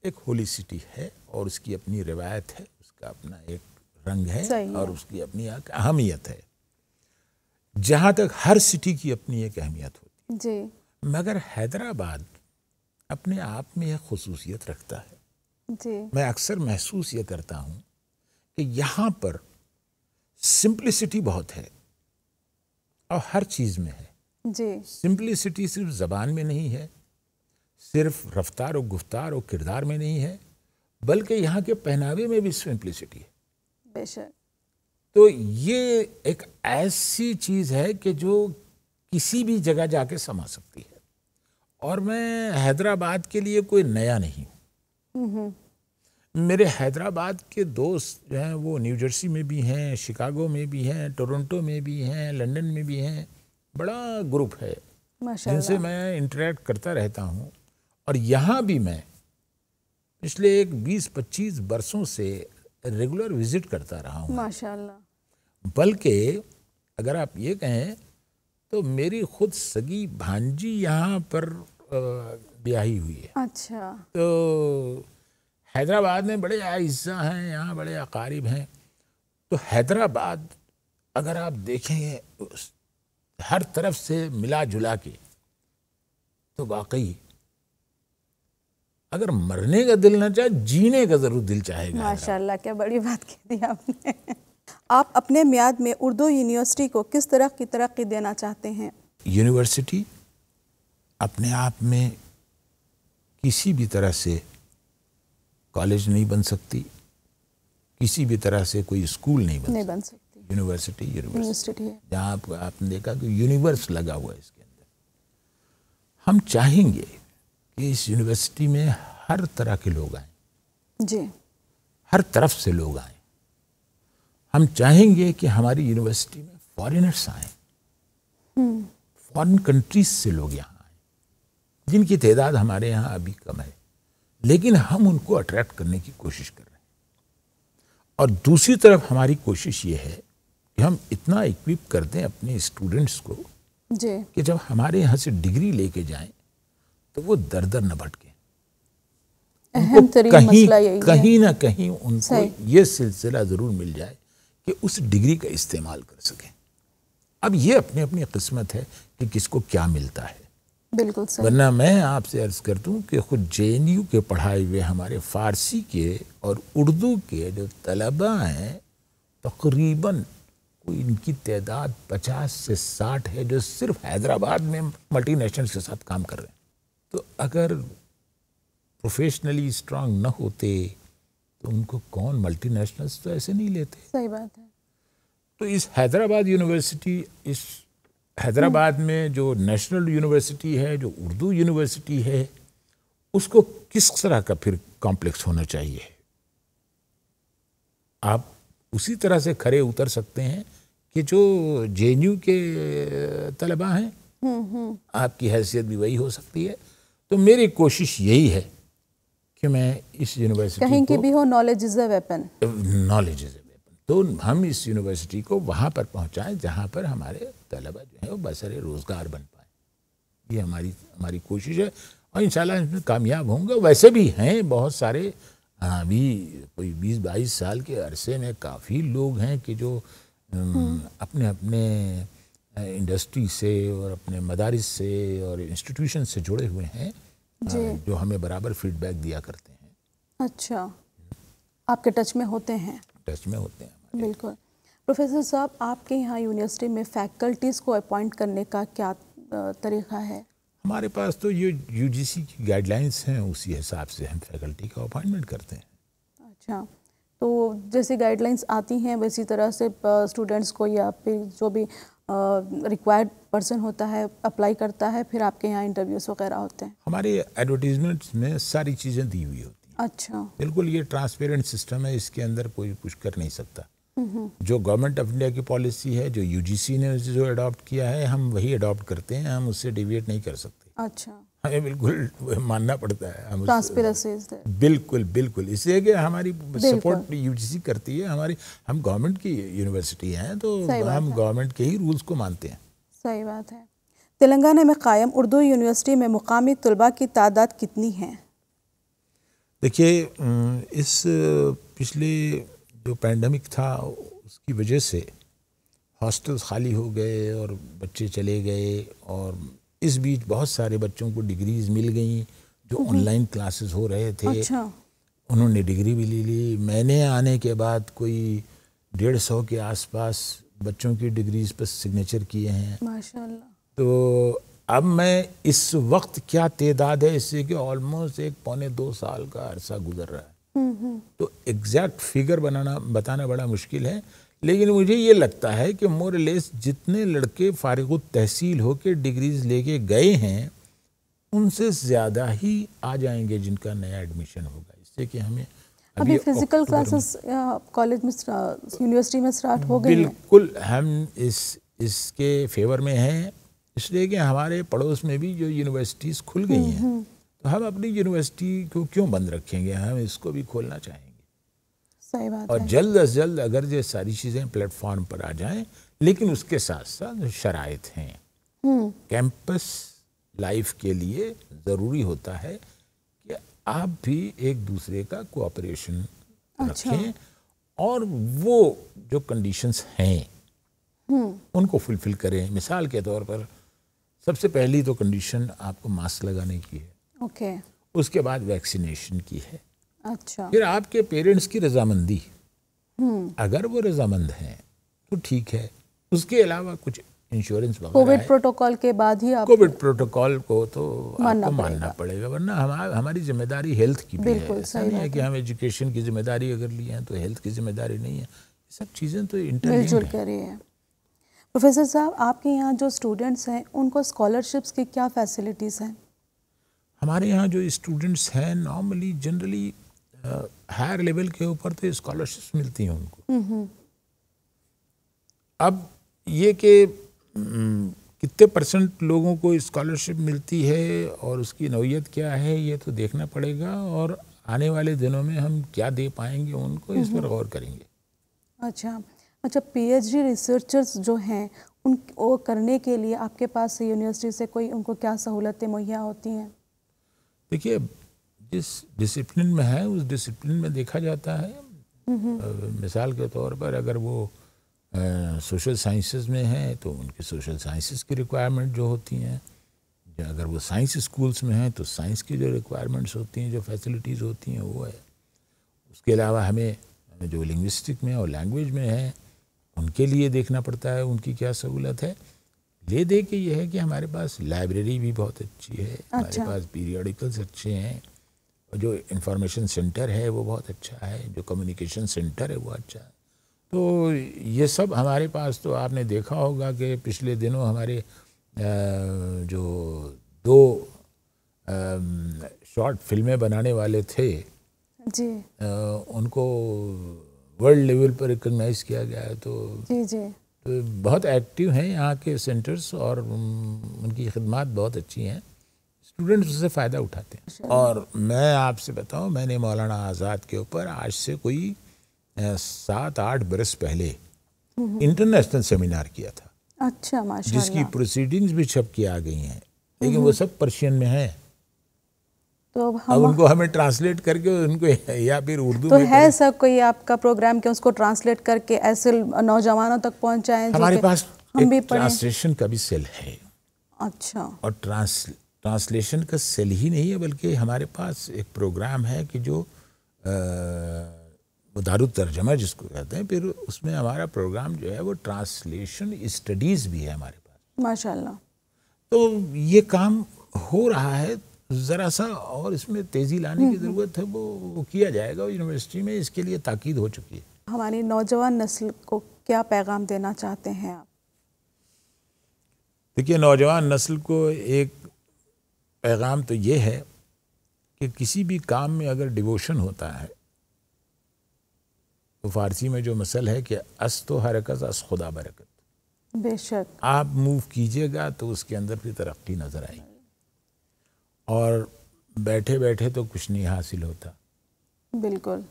एक होली सिटी है और उसकी अपनी रिवायत है उसका अपना एक रंग है और उसकी अपनी एक अहमियत है जहाँ तक हर सिटी की अपनी एक अहमियत
होती है
मगर हैदराबाद अपने आप में एक खसूसियत रखता है जी मैं अक्सर महसूस ये करता हूँ कि यहाँ पर सिंप्लिसिटी बहुत है और हर चीज़ में है जी सिंप्लिसिटी सिर्फ ज़बान में नहीं है सिर्फ रफ्तार और गुफ्तार और किरदार में नहीं है बल्कि यहाँ के पहनावे में भी सिंप्लिसिटी है बेशक तो ये एक ऐसी चीज़ है कि जो किसी भी जगह जाके समा सकती है और मैं हैदराबाद के लिए कोई नया नहीं हूँ
मेरे
हैदराबाद के दोस्त जो हैं वो न्यू जर्सी में भी हैं शिकागो में भी हैं टोरंटो में भी हैं लंदन में भी हैं बड़ा ग्रुप है
जिनसे मैं
इंटरेक्ट करता रहता हूँ और यहाँ भी मैं पिछले एक 20-25 बरसों से रेगुलर विजिट करता रहा हूँ माशा बल्कि अगर आप ये कहें तो मेरी खुद सगी भांजी यहाँ पर आ, ब्याही हुई
है अच्छा
तो हैदराबाद में बड़े आयजा हैं यहाँ बड़े अकारीब हैं तो हैदराबाद अगर आप देखेंगे हर तरफ से मिला जुला के तो वाकई अगर मरने का दिल ना चाहे जीने का ज़रूर दिल चाहेगा
माशाल्लाह क्या बड़ी बात कह दी आपने आप अपने म्याद में उर्दू यूनिवर्सिटी को किस तरह की तरक्की देना चाहते हैं
यूनिवर्सिटी अपने आप में किसी भी तरह से कॉलेज नहीं बन सकती किसी भी तरह से कोई स्कूल नहीं बन
नहीं सकती।
यूनिवर्सिटी यूनिवर्सिटी जहाँ आप, आपने देखा कि यूनिवर्स लगा हुआ है इसके अंदर हम चाहेंगे कि इस यूनिवर्सिटी में हर तरह के लोग आए जी हर तरफ से लोग आए हम चाहेंगे कि हमारी यूनिवर्सिटी में फॉरेनर्स आए फॉरेन कंट्रीज से लोग यहाँ जिनकी तादाद हमारे यहाँ अभी कम है लेकिन हम उनको अट्रैक्ट करने की कोशिश कर रहे हैं और दूसरी तरफ हमारी कोशिश ये है कि हम इतना इक्विप कर दें अपने स्टूडेंट्स को कि जब हमारे यहाँ से डिग्री लेके जाएं तो वो दर दर न भटके
कहीं कहीं
ना कहीं उनको ये सिलसिला ज़रूर मिल जाए कि उस डिग्री का इस्तेमाल कर सकें अब ये अपनी अपनी किस्मत है कि किसको क्या मिलता है
बिल्कुल सर वरना
मैं आपसे अर्ज कर दूँ कि खुद जे के पढ़ाए हुए हमारे फ़ारसी के और उर्दू के जो तलबा हैं तकरीबन कोई इनकी तादाद पचास से साठ है जो सिर्फ हैदराबाद में मल्टी नेशनल्स के साथ काम कर रहे हैं तो अगर प्रोफेशनली स्ट्रांग ना होते तो उनको कौन मल्टी नेशनल्स तो ऐसे नहीं लेते सही बात है तो इस हैदराबाद यूनिवर्सिटी इस हैदराबाद में जो नेशनल यूनिवर्सिटी है जो उर्दू यूनिवर्सिटी है उसको किस तरह का फिर कॉम्प्लेक्स होना चाहिए आप उसी तरह से खड़े उतर सकते हैं कि जो जे के तलबा हैं हम्म, हम्म। आपकी हैसियत भी वही हो सकती है तो मेरी कोशिश यही है कि मैं इस यूनिवर्सिटी कहीं की
भी हो knowledge is a weapon
knowledge is तो हम इस यूनिवर्सिटी को वहाँ पर पहुँचाएं जहाँ पर हमारे तलबा जो है वो बसर रोज़गार बन पाए ये हमारी हमारी कोशिश है और इन इसमें कामयाब होंगे वैसे भी हैं बहुत सारे अभी हाँ, कोई बीस बाईस साल के अरसे में काफ़ी लोग हैं कि जो अपने अपने इंडस्ट्री से और अपने मदारस से और इंस्टीट्यूशन से जुड़े हुए हैं जो हमें बराबर फीडबैक दिया करते
हैं अच्छा आपके टच में होते हैं
टच में होते हैं
बिल्कुल प्रोफेसर साहब आपके यहाँ यूनिवर्सिटी में फैकल्टीज़ को अपॉइंट करने का क्या तरीका है
हमारे पास तो ये यू की गाइडलाइंस हैं उसी हिसाब से हम फैकल्टी का अपॉइंटमेंट करते हैं
अच्छा तो जैसे गाइडलाइंस आती हैं वैसी तरह से स्टूडेंट्स को या फिर जो भी रिक्वायर्ड पर्सन होता है अप्लाई करता है फिर आपके यहाँ इंटरव्यूज़ वगैरह होते हैं
हमारे एडवर्टीजमेंट्स में सारी चीज़ें दी हुई होती हैं अच्छा बिल्कुल ये ट्रांसपेरेंट सिस्टम है इसके अंदर कोई कुछ कर नहीं सकता जो गवर्नमेंट ऑफ इंडिया की पॉलिसी है जो यूजीसी ने जो अडॉप्ट किया है हम वही अडॉप्ट करते हैं हम उससे डिविएट नहीं कर सकते अच्छा हमें बिल्कुल मानना पड़ता है हम बिल्कुल बिल्कुल इसलिए कि हमारी सपोर्ट यूजीसी करती है हमारी हम गवर्नमेंट की यूनिवर्सिटी हैं तो हम गवर्नमेंट के ही रूल्स को मानते हैं
सही बात है तेलंगाना में कायम उर्दू यूनिवर्सिटी में मुकामी तलबा की तादाद कितनी है
देखिए इस पिछले जो पैंडमिक था उसकी वजह से हॉस्टल्स खाली हो गए और बच्चे चले गए और इस बीच बहुत सारे बच्चों को डिग्रीज मिल गई जो ऑनलाइन हम्म। क्लासेस हो रहे थे अच्छा। उन्होंने डिग्री भी ले ली मैंने आने के बाद कोई डेढ़ सौ के आसपास बच्चों की डिग्रीज पर सिग्नेचर किए हैं
माशाल्लाह
तो अब मैं इस वक्त क्या तदाद है इससे कि ऑलमोस्ट एक पौने दो साल का अरसा गुजर रहा है तो एग्जैक्ट फिगर बनाना बताना बड़ा मुश्किल है लेकिन मुझे ये लगता है कि मोर लेस जितने लड़के फारग तहसील होकर डिग्रीज लेके गए हैं उनसे ज़्यादा ही आ जाएंगे जिनका नया एडमिशन होगा इससे कि हमें अभी, फिजिकल क्लासेस
कॉलेज में यूनिवर्सिटी में स्टार्ट हो गए
बिल्कुल हम इस इसके फेवर में हैं इसलिए कि हमारे पड़ोस में भी जो यूनिवर्सिटीज़ खुल गई हैं हम्म, हम्म। तो हम अपनी यूनिवर्सिटी को क्यों बंद रखेंगे हम इसको भी खोलना चाहेंगे
सही बात और जल्द
अज जल्द अगर ये सारी चीज़ें प्लेटफॉर्म पर आ जाएं लेकिन उसके साथ साथ शराइत हैं कैंपस हम्म। लाइफ के लिए ज़रूरी होता है कि आप भी एक दूसरे का कोऑपरेशन अच्छा। रखें और वो जो कंडीशंस हैं हम्म। उनको फुलफिल करें मिसाल के तौर पर सबसे पहली तो कंडीशन आपको मास्क लगाने की है ओके okay. उसके बाद वैक्सीनेशन की है अच्छा फिर आपके पेरेंट्स की रजामंदी हम्म। अगर वो रजामंद हैं तो ठीक है उसके अलावा कुछ इंश्योरेंस कोविड
प्रोटोकॉल के बाद ही आप
कोविड प्रोटोकॉल को तो आपको मानना पड़ेगा वरना हम हमारी जिम्मेदारी हेल्थ की भी है सही नहीं है कि हम एजुकेशन की जिम्मेदारी अगर लिए हैं तो हेल्थ की जिम्मेदारी नहीं है सब चीज़ें तो इंटरव्यू
कर रही है प्रोफेसर साहब आपके यहाँ जो स्टूडेंट्स हैं उनको स्कॉलरशिप्स की क्या फैसिलिटीज़ हैं
हमारे यहाँ जो स्टूडेंट्स हैं नॉर्मली जनरली हायर लेवल के ऊपर तो स्कॉलरशिप्स मिलती हैं
उनको
अब ये कि हम्म, कितने परसेंट लोगों को स्कॉलरशिप मिलती है और उसकी नौीयत क्या है ये तो देखना पड़ेगा और आने वाले दिनों में हम क्या दे पाएंगे उनको इस पर गौर करेंगे
अच्छा अच्छा पीएचडी रिसर्चर्स जो हैं उन वो करने के लिए आपके पास यूनिवर्सिटी से कोई उनको क्या सहूलतें मुहैया होती हैं
देखिए जिस डिसिप्लिन में है उस डिसिप्लिन में देखा जाता है मिसाल के तौर पर अगर वो सोशल साइंसेस में है तो उनकी सोशल साइंसेस की रिक्वायरमेंट जो होती हैं या अगर वो साइंस स्कूल्स में हैं तो साइंस की जो रिक्वायरमेंट्स होती हैं जो फैसिलिटीज़ होती हैं वो है उसके अलावा हमें जो लिंग्विस्टिक में और लैंग्वेज में है उनके लिए देखना पड़ता है उनकी क्या सहूलत है दे दे के ये है कि हमारे पास लाइब्रेरी भी बहुत अच्छी है अच्छा। हमारे पास पीरियडिकल्स अच्छे हैं और जो इंफॉर्मेशन सेंटर है वो बहुत अच्छा है जो कम्युनिकेशन सेंटर है वो अच्छा है तो ये सब हमारे पास तो आपने देखा होगा कि पिछले दिनों हमारे जो दो शॉर्ट फिल्में बनाने वाले थे जी उनको वर्ल्ड लेवल पर रिकोगनाइज किया गया है तो जी जी बहुत एक्टिव हैं यहाँ के सेंटर्स और उनकी खदमात बहुत अच्छी हैं स्टूडेंट्स उससे फ़ायदा उठाते हैं अच्छा। और मैं आपसे बताऊँ मैंने मौलाना आज़ाद के ऊपर आज से कोई सात आठ बरस पहले इंटरनेशनल हम्म। सेमिनार किया
था अच्छा जिसकी
प्रोसीडिंग्स भी छप की आ गई हैं लेकिन वो हम्म। सब पर्शियन में है
तो हम अब उनको
हमें ट्रांसलेट करके उनको <laughs> या फिर उर्दू तो में है
सब कोई आपका प्रोग्राम के उसको ट्रांसलेट करके ऐसे नौजवानों तक पहुंचाएं हमारे पास हम भी ट्रांसलेशन
का भी सेल है अच्छा और ट्रांस ट्रांसलेशन का सेल ही नहीं है बल्कि हमारे पास एक प्रोग्राम है कि जो दारू तर्जमा जिसको कहते हैं फिर उसमें हमारा प्रोग्राम जो है वो ट्रांसलेशन स्टडीज़ भी है हमारे
पास माशाल्लाह
तो ये काम हो रहा है ज़रा सा और इसमें तेज़ी लाने की हम्म, हम्म। ज़रूरत है वो, वो किया जाएगा यूनिवर्सिटी में इसके लिए ताकीद हो चुकी है
हमारी नौजवान नस्ल को क्या पैगाम देना चाहते हैं आप
देखिए नौजवान नस्ल को एक पैगाम तो ये है कि किसी भी काम में अगर डिवोशन होता है तो फारसी में जो मसल है कि अस तो हरकत अस खुदा बरकत बेशक आप मूव कीजिएगा तो उसके अंदर भी तरक्की नज़र आएगी और बैठे बैठे तो कुछ नहीं हासिल होता बिल्कुल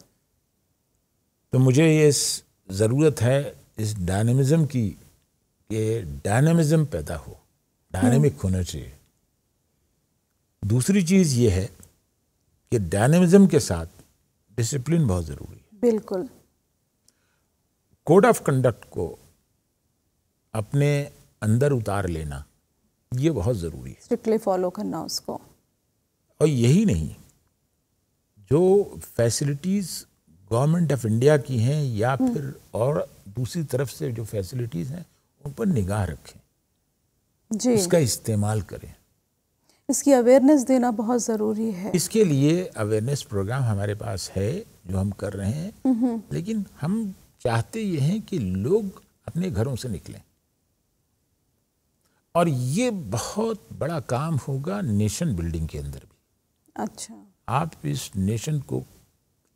तो मुझे ये ज़रूरत है इस डायनेमिज़म की कि डायनेमिज़म पैदा हो डायनेमिक हम्म। होना चाहिए दूसरी चीज़ ये है कि डायनेमिज़म के साथ डिसिप्लिन बहुत ज़रूरी है बिल्कुल कोड ऑफ कंडक्ट को अपने अंदर उतार लेना ये बहुत ज़रूरी है
स्ट्रिक्टली फॉलो करना उसको
और यही नहीं जो फैसिलिटीज़ गवर्नमेंट ऑफ इंडिया की हैं या हम्म। फिर और दूसरी तरफ से जो फैसिलिटीज़ हैं उन पर निगाह रखें जी उसका इस्तेमाल करें
इसकी अवेयरनेस देना बहुत ज़रूरी है
इसके लिए अवेयरनेस प्रोग्राम हमारे पास है जो हम कर रहे हैं हम्म। लेकिन हम चाहते ये हैं कि लोग अपने घरों से निकलें और ये बहुत बड़ा काम होगा नेशन बिल्डिंग के अंदर भी अच्छा आप इस नेशन को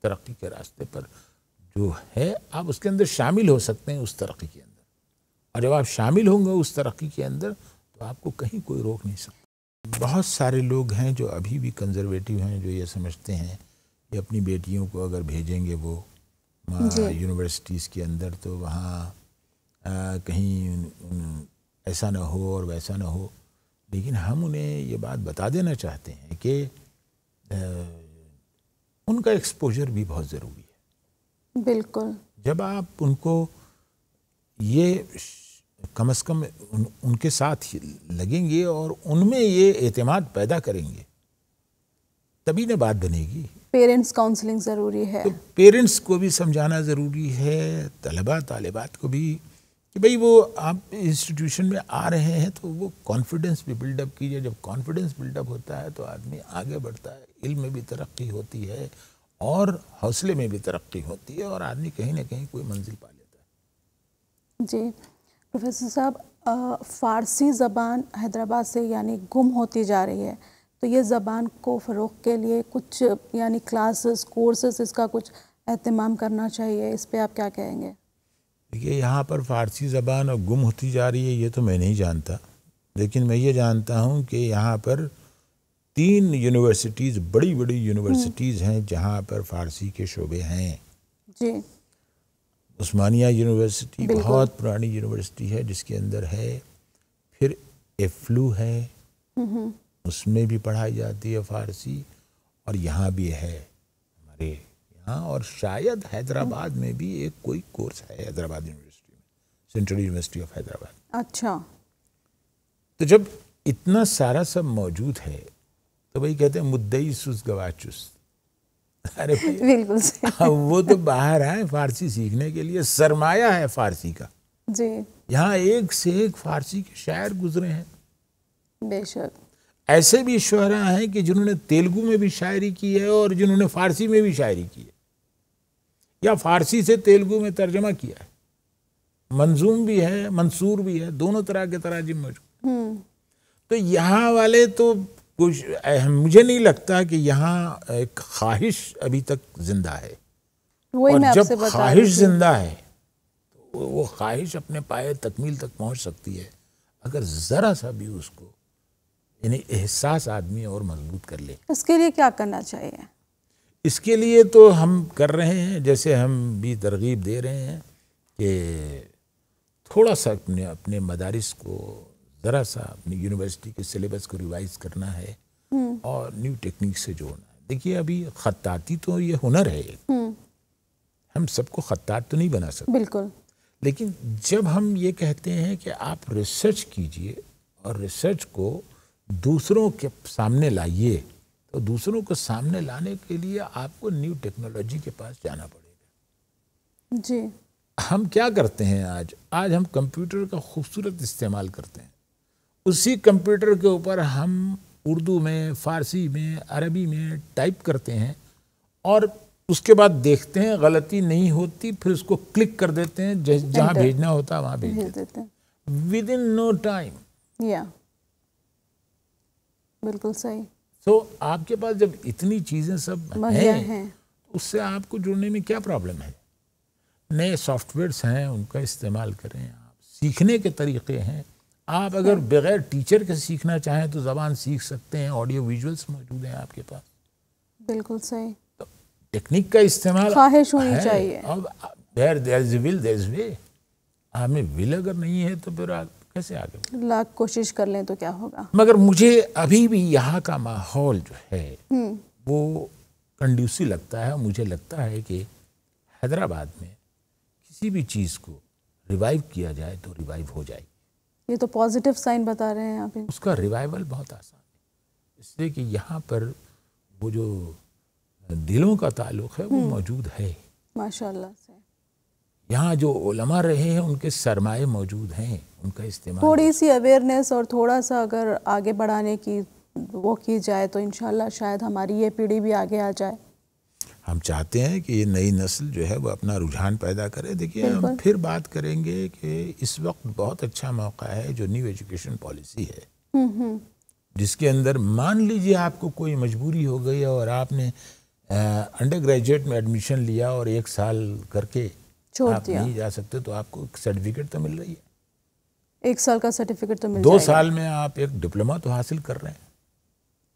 तरक्की के रास्ते पर जो है आप उसके अंदर शामिल हो सकते हैं उस तरक्की के अंदर और जब आप शामिल होंगे उस तरक्की के अंदर तो आपको कहीं कोई रोक नहीं सकता बहुत सारे लोग हैं जो अभी भी कंजर्वेटिव हैं जो ये समझते हैं कि अपनी बेटियों को अगर भेजेंगे वो यूनिवर्सिटीज़ के अंदर तो वहाँ कहीं उन, उन, ऐसा ना हो और वैसा ना हो लेकिन हम उन्हें ये बात बता देना चाहते हैं कि उनका एक्सपोजर भी बहुत ज़रूरी है बिल्कुल जब आप उनको ये कम अज़ कम उन, उनके साथ लगेंगे और उनमें ये एतमाद पैदा करेंगे तभी ना बात बनेगी
पेरेंट्स काउंसलिंग ज़रूरी है तो
पेरेंट्स को भी समझाना ज़रूरी है तलबा तलबात को भी कि भाई वो आप इंस्टीट्यूशन में आ रहे हैं तो वो कॉन्फिडेंस भी बिल्डअप कीजिए जब कॉन्फिडेंस बिल्डअप होता है तो आदमी आगे बढ़ता है इल में भी तरक्की होती है और हौसले में भी तरक्की होती है और आदमी कहीं ना कहीं कोई मंजिल पा लेता
है जी प्रोफेसर साहब फ़ारसी ज़बान हैदराबाद से यानी गुम होती जा रही है तो ये ज़बान को फ़रोग के लिए कुछ यानी क्लासेस कोर्सेस इसका कुछ अहतमाम करना चाहिए इस पर आप क्या कहेंगे
देखिए यहाँ पर फारसी ज़बान और गुम होती जा रही है ये तो मैं नहीं जानता लेकिन मैं ये जानता हूँ कि यहाँ पर तीन यूनिवर्सिटीज़ बड़ी बड़ी यूनिवर्सिटीज़ हैं जहाँ पर फारसी के शोबे हैं जी उस्मानिया यूनिवर्सिटी बहुत पुरानी यूनिवर्सिटी है जिसके अंदर है फिर एफ्लू है हम्म। उसमें भी पढ़ाई जाती है फारसी और यहाँ भी है हमारे यहाँ और शायद हैदराबाद में भी एक कोई कोर्स है हैदराबाद यूनिवर्सिटी में सेंट्रल यूनिवर्सिटी ऑफ हैदराबाद अच्छा तो जब इतना सारा सब मौजूद है तो भाई कहते हैं मुद्दई सुस गवाचुस अरे <laughs> बिल्कुल अब वो तो बाहर आए फारसी सीखने के लिए सरमाया है फारसी का जी यहाँ एक से एक फारसी के शायर गुजरे हैं बेशक ऐसे भी शहरा हैं कि जिन्होंने तेलुगु में भी शायरी की है और जिन्होंने फारसी में भी शायरी की है या फारसी से तेलुगु में तर्जमा किया है मंजूम भी है मंसूर भी है दोनों तरह के तराजिम मौजूद हम्म। तो यहाँ वाले तो कुछ मुझे नहीं लगता कि यहाँ एक ख्वाहिश अभी तक जिंदा है
और जब ख्वाहिश जिंदा
है तो वो ख्वाहिश अपने पाए तकमील तक पहुँच सकती है अगर ज़रा सा भी उसको यानी एहसास आदमी और मजबूत कर ले
इसके लिए क्या करना चाहिए
इसके लिए तो हम कर रहे हैं जैसे हम भी तरगीब दे रहे हैं कि थोड़ा सा अपने अपने मदारस को ज़रा सा अपनी यूनिवर्सिटी के सिलेबस को रिवाइज करना है हम्म। और न्यू टेक्निक से जोड़ना है देखिए अभी ख़ताती तो ये हुनर है हम्म। हम सबको ख़त्तात तो नहीं बना सकते बिल्कुल लेकिन जब हम ये कहते हैं कि आप रिसर्च कीजिए और रिसर्च को दूसरों के सामने लाइए तो दूसरों को सामने लाने के लिए आपको न्यू टेक्नोलॉजी के पास जाना पड़ेगा जी हम क्या करते हैं आज आज हम कंप्यूटर का खूबसूरत इस्तेमाल करते हैं उसी कंप्यूटर के ऊपर हम उर्दू में फ़ारसी में अरबी में टाइप करते हैं और उसके बाद देखते हैं गलती नहीं होती फिर उसको क्लिक कर देते हैं जहाँ भेजना होता है वहाँ भेज देते हैं विद इन नो टाइम बिल्कुल सही तो so, आपके पास जब इतनी चीज़ें सब हैं हैं तो उससे आपको जुड़ने में क्या प्रॉब्लम है नए सॉफ्टवेयर्स हैं उनका इस्तेमाल करें आप सीखने के तरीके हैं आप अगर हाँ। बगैर टीचर के सीखना चाहें तो ज़बान सीख सकते हैं ऑडियो विजुअल्स मौजूद हैं आपके पास
बिल्कुल सही तो
टेक्निक का इस्तेमाल ख्वाहिश होनी चाहिए अब देर देर विल देर वे हमें विल अगर नहीं है तो फिर आप कैसे आगे
लाख कोशिश कर लें तो क्या होगा
मगर मुझे अभी भी यहाँ का माहौल जो है हम्म। वो कंड्यूसिव लगता है मुझे लगता है कि हैदराबाद में किसी भी चीज़ को रिवाइव किया जाए तो रिवाइव हो जाएगी
ये तो पॉजिटिव साइन बता रहे हैं आप
उसका रिवाइवल
बहुत आसान है
इसलिए कि यहाँ पर वो जो दिलों का ताल्लुक है वो हम्म। मौजूद है माशाल्लाह यहाँ जो ओलमा रहे हैं उनके सरमाए मौजूद हैं उनका इस्तेमाल थोड़ी
सी अवेयरनेस और थोड़ा सा अगर आगे बढ़ाने की वो की जाए तो इन शायद हमारी ये पीढ़ी भी आगे आ जाए
हम चाहते हैं कि ये नई नस्ल जो है वो अपना रुझान पैदा करे देखिए हम फिर बात करेंगे कि इस वक्त बहुत अच्छा मौका है जो न्यू एजुकेशन पॉलिसी है हम्म, हम्म। जिसके अंदर मान लीजिए आपको कोई मजबूरी हो गई और आपने अंडर ग्रेजुएट में एडमिशन लिया और एक साल करके छोड़ दिया नहीं जा सकते तो आपको सर्टिफिकेट तो मिल रही
है एक साल का सर्टिफिकेट तो मिल दो साल
में आप एक डिप्लोमा तो हासिल कर रहे हैं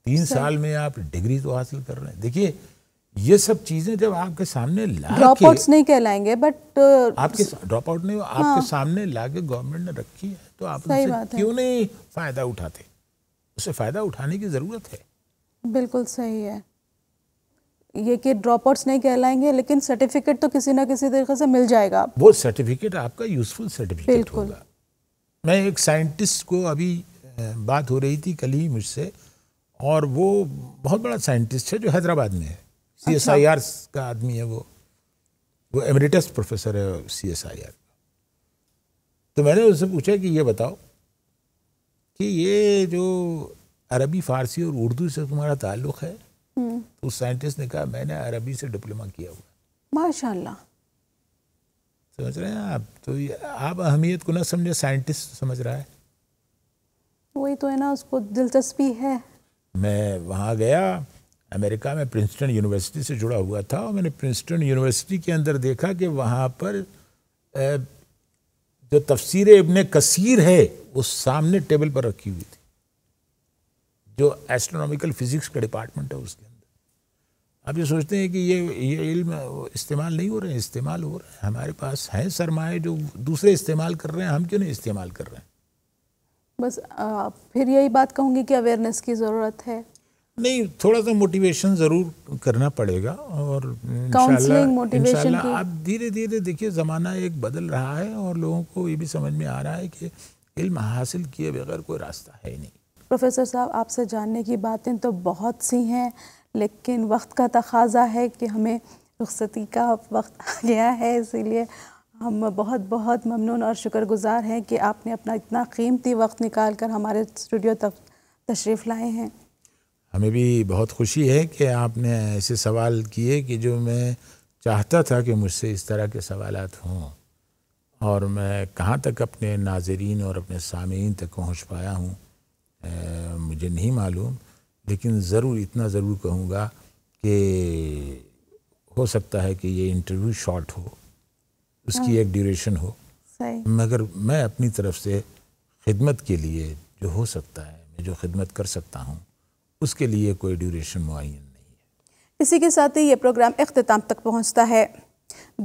तीन साल में आप डिग्री तो हासिल कर रहे हैं देखिए ये सब चीजें जब आपके सामने ड्रॉपआउट्स
नहीं कहलाएंगे बट uh, आपके ड्रॉप आउट नहीं हाँ। आपके
सामने लाके गवर्नमेंट ने रखी है तो आप उससे क्यों नहीं फायदा उठाते उसे फायदा उठाने की जरूरत है
बिल्कुल सही है ये कि ड्रॉप आउट्स नहीं कहलाएंगे लेकिन सर्टिफिकेट तो किसी ना किसी तरीके से मिल जाएगा
वो सर्टिफिकेट आपका यूजफुल सर्टिफिकेट होगा मैं एक साइंटिस्ट को अभी बात हो रही थी कल ही मुझसे और वो बहुत बड़ा साइंटिस्ट है जो हैदराबाद में है सी एस आई आर का आदमी है वो वो एमरिटस प्रोफेसर है सी एस आई आर तो मैंने उससे पूछा कि ये बताओ कि ये जो अरबी फ़ारसी और उर्दू से तुम्हारा ताल्लुक़ है तो साइंटिस्ट ने कहा मैंने अरबी से डिप्लोमा किया हुआ माशाल्लाह समझ रहे हैं आप तो आप अहमियत को ना समझे साइंटिस्ट समझ रहा है
वही तो है ना उसको दिलचस्पी है
मैं वहाँ गया अमेरिका में प्रिंसटन यूनिवर्सिटी से जुड़ा हुआ था और मैंने प्रिंसटन यूनिवर्सिटी के अंदर देखा कि वहाँ पर जो तफसीर इबन कसीर है वो सामने टेबल पर रखी हुई थी जो एस्ट्रोनॉमिकल फिज़िक्स का डिपार्टमेंट है उसके अंदर आप ये सोचते हैं कि ये ये इल्म इस्तेमाल नहीं हो रहे हैं इस्तेमाल हो रहे हैं हमारे पास हैं सरमाए जो दूसरे इस्तेमाल कर रहे हैं हम क्यों नहीं इस्तेमाल कर रहे हैं
बस आ, फिर यही बात कहूँगी कि अवेयरनेस की ज़रूरत है
नहीं थोड़ा सा मोटिवेशन ज़रूर करना पड़ेगा और इंशाल्लाह आप धीरे धीरे देखिए ज़माना एक बदल रहा है और लोगों को ये भी समझ में आ रहा है कि इल्म हासिल किए बगैर कोई रास्ता है ही नहीं
प्रोफेसर साहब आपसे जानने की बातें तो बहुत सी हैं लेकिन वक्त का तकाजा है कि हमें रुख्सती का वक्त आ गया है इसीलिए हम बहुत बहुत ममनून और शुक्रगुजार हैं कि आपने अपना इतना कीमती वक्त निकाल कर हमारे स्टूडियो तक तशरीफ़ लाए हैं
हमें भी बहुत खुशी है कि आपने ऐसे सवाल किए कि जो मैं चाहता था कि मुझसे इस तरह के सवाल हों और मैं कहाँ तक अपने नाजरीन और अपने सामीन तक पहुँच पाया हूँ मुझे नहीं मालूम लेकिन ज़रूर इतना ज़रूर कहूँगा कि हो सकता है कि ये इंटरव्यू शॉर्ट हो उसकी हाँ। एक ड्यूरेशन हो मगर मैं अपनी तरफ से खिदमत के लिए जो हो सकता है मैं जो खिदमत कर सकता हूँ उसके लिए कोई ड्यूरेशन मुन नहीं है
इसी के साथ ही ये प्रोग्राम अख्ताम तक पहुँचता है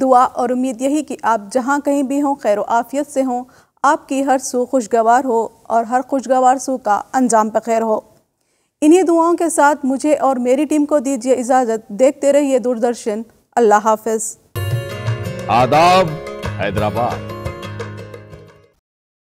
दुआ और उम्मीद यही कि आप जहाँ कहीं भी हों खैर आफियत से हों आपकी हर सू खुशगवार हो और हर खुशगवार सू का अंजाम पर हो इन्हीं दुआओं के साथ मुझे और मेरी टीम को दीजिए इजाज़त देखते रहिए दूरदर्शन अल्लाह हाफिज आदाब हैदराबाद